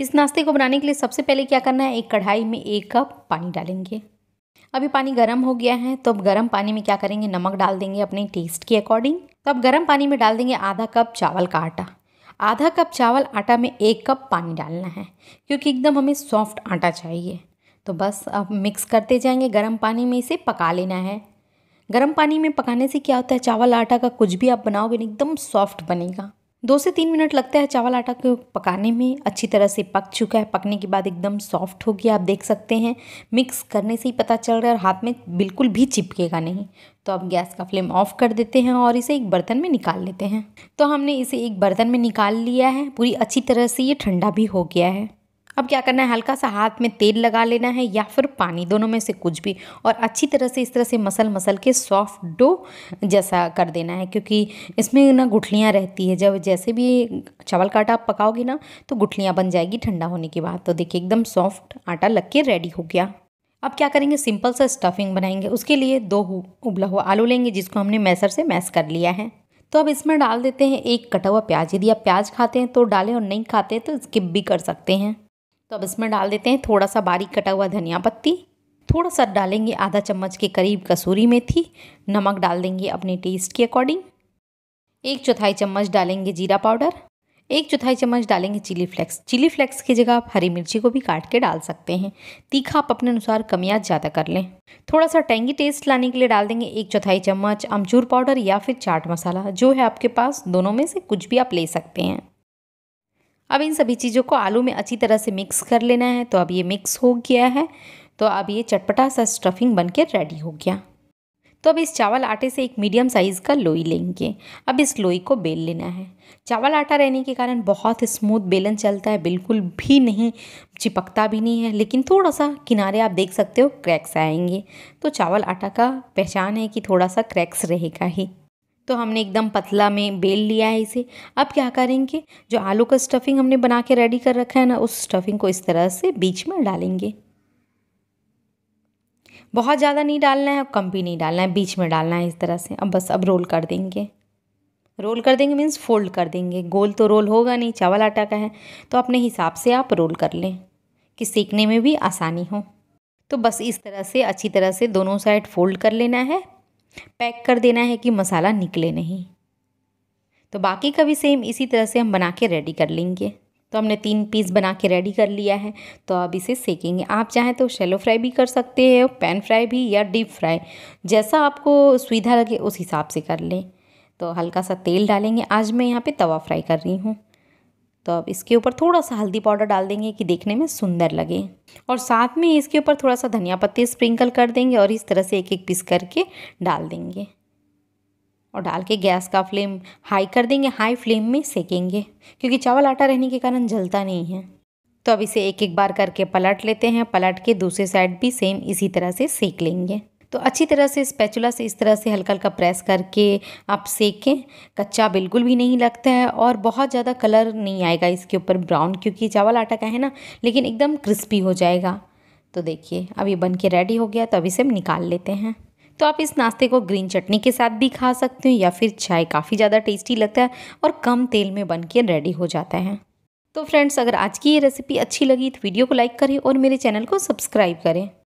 इस नाश्ते को बनाने के लिए सबसे पहले क्या करना है एक कढ़ाई में एक कप पानी डालेंगे अभी पानी गर्म हो गया है तो अब गर्म पानी में क्या करेंगे नमक डाल देंगे अपने टेस्ट के अकॉर्डिंग तो अब गर्म पानी में डाल देंगे आधा कप चावल का आटा आधा कप चावल आटा में एक कप पानी डालना है क्योंकि एकदम हमें सॉफ्ट आटा चाहिए तो बस अब मिक्स करते जाएंगे गर्म पानी में इसे पका लेना है गर्म पानी में पकाने से क्या होता है चावल आटा का कुछ भी आप बनाओगे एकदम सॉफ्ट बनेगा दो से तीन मिनट लगता है चावल आटा को पकाने में अच्छी तरह से पक चुका है पकने के बाद एकदम सॉफ्ट हो गया आप देख सकते हैं मिक्स करने से ही पता चल रहा है और हाथ में बिल्कुल भी चिपकेगा नहीं तो अब गैस का फ्लेम ऑफ कर देते हैं और इसे एक बर्तन में निकाल लेते हैं तो हमने इसे एक बर्तन में निकाल लिया है पूरी अच्छी तरह से ये ठंडा भी हो गया है अब क्या करना है हल्का सा हाथ में तेल लगा लेना है या फिर पानी दोनों में से कुछ भी और अच्छी तरह से इस तरह से मसल मसल के सॉफ्ट डो जैसा कर देना है क्योंकि इसमें ना गुठलियाँ रहती है जब जैसे भी चावल का आटा आप पकाओगे ना तो गुठलियाँ बन जाएगी ठंडा होने के बाद तो देखिए एकदम सॉफ्ट आटा लग के रेडी हो गया अब क्या करेंगे सिंपल सा स्टफिंग बनाएंगे उसके लिए दो उबला हुआ आलू लेंगे जिसको हमने मैसर से मैस कर लिया है तो अब इसमें डाल देते हैं एक कटा हुआ प्याज यदि आप प्याज खाते हैं तो डालें और नहीं खाते हैं तो स्किप भी कर सकते हैं तो अब इसमें डाल देते हैं थोड़ा सा बारीक कटा हुआ धनिया पत्ती थोड़ा सा डालेंगे आधा चम्मच के करीब कसूरी मेथी नमक डाल देंगे अपने टेस्ट के अकॉर्डिंग एक चौथाई चम्मच डालेंगे जीरा पाउडर एक चौथाई चम्मच डालेंगे चिली फ्लेक्स चिली फ्लेक्स की जगह आप हरी मिर्ची को भी काट के डाल सकते हैं तीखा आप अपने अनुसार कमियाँ ज़्यादा कर लें थोड़ा सा टेंगी टेस्ट लाने के लिए डाल देंगे एक चौथाई चम्मच अमचूर पाउडर या फिर चाट मसाला जो है आपके पास दोनों में से कुछ भी आप ले सकते हैं अब इन सभी चीज़ों को आलू में अच्छी तरह से मिक्स कर लेना है तो अब ये मिक्स हो गया है तो अब ये चटपटा सा स्टफिंग बन रेडी हो गया तो अब इस चावल आटे से एक मीडियम साइज़ का लोई लेंगे अब इस लोई को बेल लेना है चावल आटा रहने के कारण बहुत स्मूथ बेलन चलता है बिल्कुल भी नहीं चिपकता भी नहीं है लेकिन थोड़ा सा किनारे आप देख सकते हो क्रैक्स आएंगे तो चावल आटा का पहचान है कि थोड़ा सा क्रैक्स रहेगा ही तो हमने एकदम पतला में बेल लिया है इसे अब क्या करेंगे जो आलू का स्टफिंग हमने बना के रेडी कर रखा है ना उस स्टफिंग को इस तरह से बीच में डालेंगे बहुत ज़्यादा नहीं डालना है अब कम भी नहीं डालना है बीच में डालना है इस तरह से अब बस अब रोल कर देंगे रोल कर देंगे मीन्स फोल्ड कर देंगे गोल तो रोल होगा नहीं चावल आटा का है तो अपने हिसाब से आप रोल कर लें कि सीखने में भी आसानी हो तो बस इस तरह से अच्छी तरह से दोनों साइड फोल्ड कर लेना है पैक कर देना है कि मसाला निकले नहीं तो बाकी का भी सेम इसी तरह से हम बना के रेडी कर लेंगे तो हमने तीन पीस बना के रेडी कर लिया है तो अब इसे सेकेंगे आप चाहें तो शेलो फ्राई भी कर सकते हैं पैन फ्राई भी या डीप फ्राई जैसा आपको सुविधा लगे उस हिसाब से कर लें तो हल्का सा तेल डालेंगे आज मैं यहाँ पे तवा फ्राई कर रही हूँ तो अब इसके ऊपर थोड़ा सा हल्दी पाउडर डाल देंगे कि देखने में सुंदर लगे और साथ में इसके ऊपर थोड़ा सा धनिया पत्ते स्प्रिंकल कर देंगे और इस तरह से एक एक पीस करके डाल देंगे और डाल के गैस का फ्लेम हाई कर देंगे हाई फ्लेम में सेकेंगे क्योंकि चावल आटा रहने के कारण जलता नहीं है तो अब इसे एक एक बार करके पलट लेते हैं पलट के दूसरे साइड भी सेम इसी तरह से सेक लेंगे तो अच्छी तरह से स्पैचुला से इस तरह से हल्का हल्का प्रेस करके आप सेकें कच्चा बिल्कुल भी नहीं लगता है और बहुत ज़्यादा कलर नहीं आएगा इसके ऊपर ब्राउन क्योंकि चावल आटा का है ना लेकिन एकदम क्रिस्पी हो जाएगा तो देखिए अब ये बन के रेडी हो गया तो अभी से हम निकाल लेते हैं तो आप इस नाश्ते को ग्रीन चटनी के साथ भी खा सकते हो या फिर चाय काफ़ी ज़्यादा टेस्टी लगता है और कम तेल में बन के रेडी हो जाता है तो फ्रेंड्स अगर आज की ये रेसिपी अच्छी लगी तो वीडियो को लाइक करें और मेरे चैनल को सब्सक्राइब करें